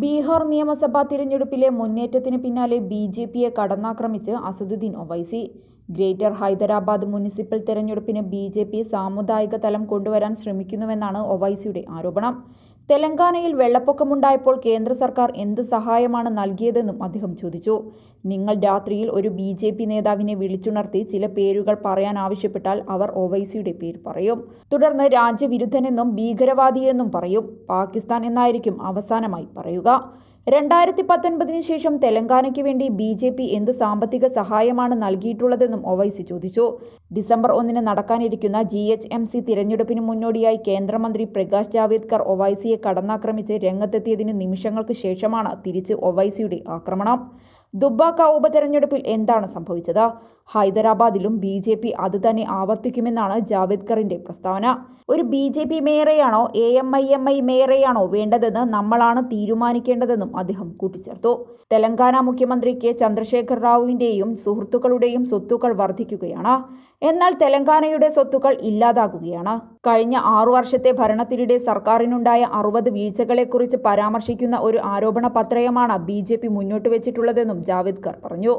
ബീഹാർ നിയമസഭാ തിരഞ്ഞെടുപ്പിലെ മുന്നേറ്റത്തിന് പിന്നാലെ ബി ജെ പിയെ കടന്നാക്രമിച്ച് അസദുദ്ദീൻ ഒവൈസി ഗ്രേറ്റർ ഹൈദരാബാദ് മുനിസിപ്പൽ തെരഞ്ഞെടുപ്പിന് ബി ജെ പി സാമുദായിക തലം കൊണ്ടുവരാൻ ശ്രമിക്കുന്നുവെന്നാണ് ഒവൈസിയുടെ ആരോപണം തെലങ്കാനയിൽ വെള്ളപ്പൊക്കമുണ്ടായപ്പോൾ കേന്ദ്ര സർക്കാർ എന്ത് സഹായമാണ് നൽകിയതെന്നും അദ്ദേഹം ചോദിച്ചു നിങ്ങൾ രാത്രിയിൽ ഒരു ബി ജെ പി നേതാവിനെ വിളിച്ചുണർത്തി ചില പേരുകൾ പറയാൻ ആവശ്യപ്പെട്ടാൽ അവർ ഒവൈസിയുടെ പേര് പറയും തുടർന്ന് രാജ്യവിരുദ്ധനെന്നും ഭീകരവാദിയെന്നും പറയും പാകിസ്ഥാൻ എന്നായിരിക്കും അവസാനമായി പറയുക രണ്ടായിരത്തി പത്തൊൻപതിനു ശേഷം തെലങ്കാനയ്ക്ക് വേണ്ടി ബി ജെ പി എന്ത് സാമ്പത്തിക സഹായമാണ് നൽകിയിട്ടുള്ളതെന്നും ഒവൈസി ചോദിച്ചു ഡിസംബർ ഒന്നിന് നടക്കാനിരിക്കുന്ന ജി എച്ച് എം സി തിരഞ്ഞെടുപ്പിന് മുന്നോടിയായി കേന്ദ്രമന്ത്രി പ്രകാശ് ജാവേദ്കർ ഒവൈസിയെ കടന്നാക്രമിച്ച് രംഗത്തെത്തിയതിന് നിമിഷങ്ങൾക്ക് ശേഷമാണ് തിരിച്ച് ഒവൈസിയുടെ ആക്രമണം ദുബാക്ക ഉപതെരഞ്ഞെടുപ്പിൽ എന്താണ് സംഭവിച്ചത് ഹൈദരാബാദിലും ബി ജെ പി അത് തന്നെ ആവർത്തിക്കുമെന്നാണ് ജാവേദ്കറിന്റെ പ്രസ്താവന ഒരു ബി ജെ പി മേയറെയാണോ A M I M I മേയറെയാണോ വേണ്ടതെന്ന് നമ്മളാണ് തീരുമാനിക്കേണ്ടതെന്നും അദ്ദേഹം കൂട്ടിച്ചേർത്തു തെലങ്കാന മുഖ്യമന്ത്രി കെ ചന്ദ്രശേഖർ റാവുവിന്റെയും സുഹൃത്തുക്കളുടെയും സ്വത്തുക്കൾ വർദ്ധിക്കുകയാണ് എന്നാൽ തെലങ്കാനയുടെ സ്വത്തുക്കൾ ഇല്ലാതാകുകയാണ് കഴിഞ്ഞ ആറു വർഷത്തെ ഭരണത്തിനിടെ സർക്കാരിനുണ്ടായ അറുപത് വീഴ്ചകളെക്കുറിച്ച് പരാമർശിക്കുന്ന ഒരു ആരോപണ പത്രയമാണ് ബി മുന്നോട്ട് വെച്ചിട്ടുള്ളതെന്നും ജാവേദ്കർ പറഞ്ഞു